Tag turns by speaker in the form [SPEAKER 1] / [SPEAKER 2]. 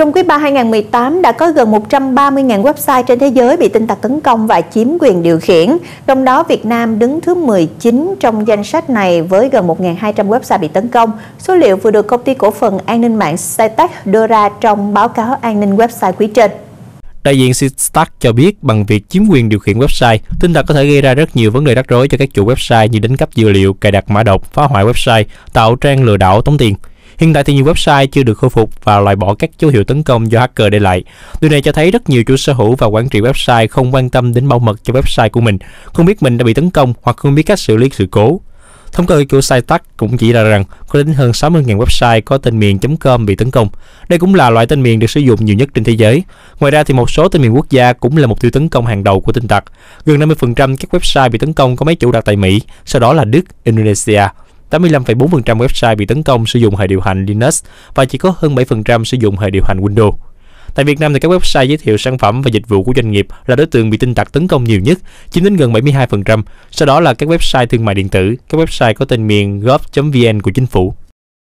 [SPEAKER 1] Trong quý 3 2018 đã có gần 130.000 website trên thế giới bị tin tặc tấn công và chiếm quyền điều khiển. Trong đó Việt Nam đứng thứ 19 trong danh sách này với gần 1.200 website bị tấn công. Số liệu vừa được công ty cổ phần an ninh mạng Cytec đưa ra trong báo cáo an ninh website quý trên.
[SPEAKER 2] Đại diện Stack cho biết bằng việc chiếm quyền điều khiển website, tin tặc có thể gây ra rất nhiều vấn đề rắc rối cho các chủ website như đánh cắp dữ liệu, cài đặt mã độc, phá hoại website, tạo trang lừa đảo tống tiền. Hiện tại thì nhiều website chưa được khôi phục và loại bỏ các dấu hiệu tấn công do hacker để lại. Điều này cho thấy rất nhiều chủ sở hữu và quản trị website không quan tâm đến bảo mật cho website của mình, không biết mình đã bị tấn công hoặc không biết cách xử lý sự cố. Thống kê của SiteTag cũng chỉ ra rằng có đến hơn 60.000 website có tên miền .com bị tấn công. Đây cũng là loại tên miền được sử dụng nhiều nhất trên thế giới. Ngoài ra thì một số tên miền quốc gia cũng là mục tiêu tấn công hàng đầu của tin tặc. Gần 50% các website bị tấn công có máy chủ đặt tại Mỹ, sau đó là Đức, Indonesia. 85,4% website bị tấn công sử dụng hệ điều hành Linux và chỉ có hơn 7% sử dụng hệ điều hành Windows. Tại Việt Nam thì các website giới thiệu sản phẩm và dịch vụ của doanh nghiệp là đối tượng bị tin tặc tấn công nhiều nhất, chiếm đến gần 72%, sau đó là các website thương mại điện tử, các website có tên miền gov.vn của chính phủ.